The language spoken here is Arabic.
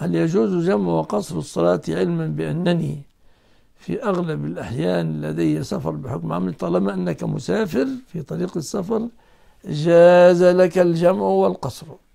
هل يجوز جمع وقصر الصلاة علما بأنني في أغلب الأحيان لدي سفر بحكم عمل طالما أنك مسافر في طريق السفر جاز لك الجمع والقصر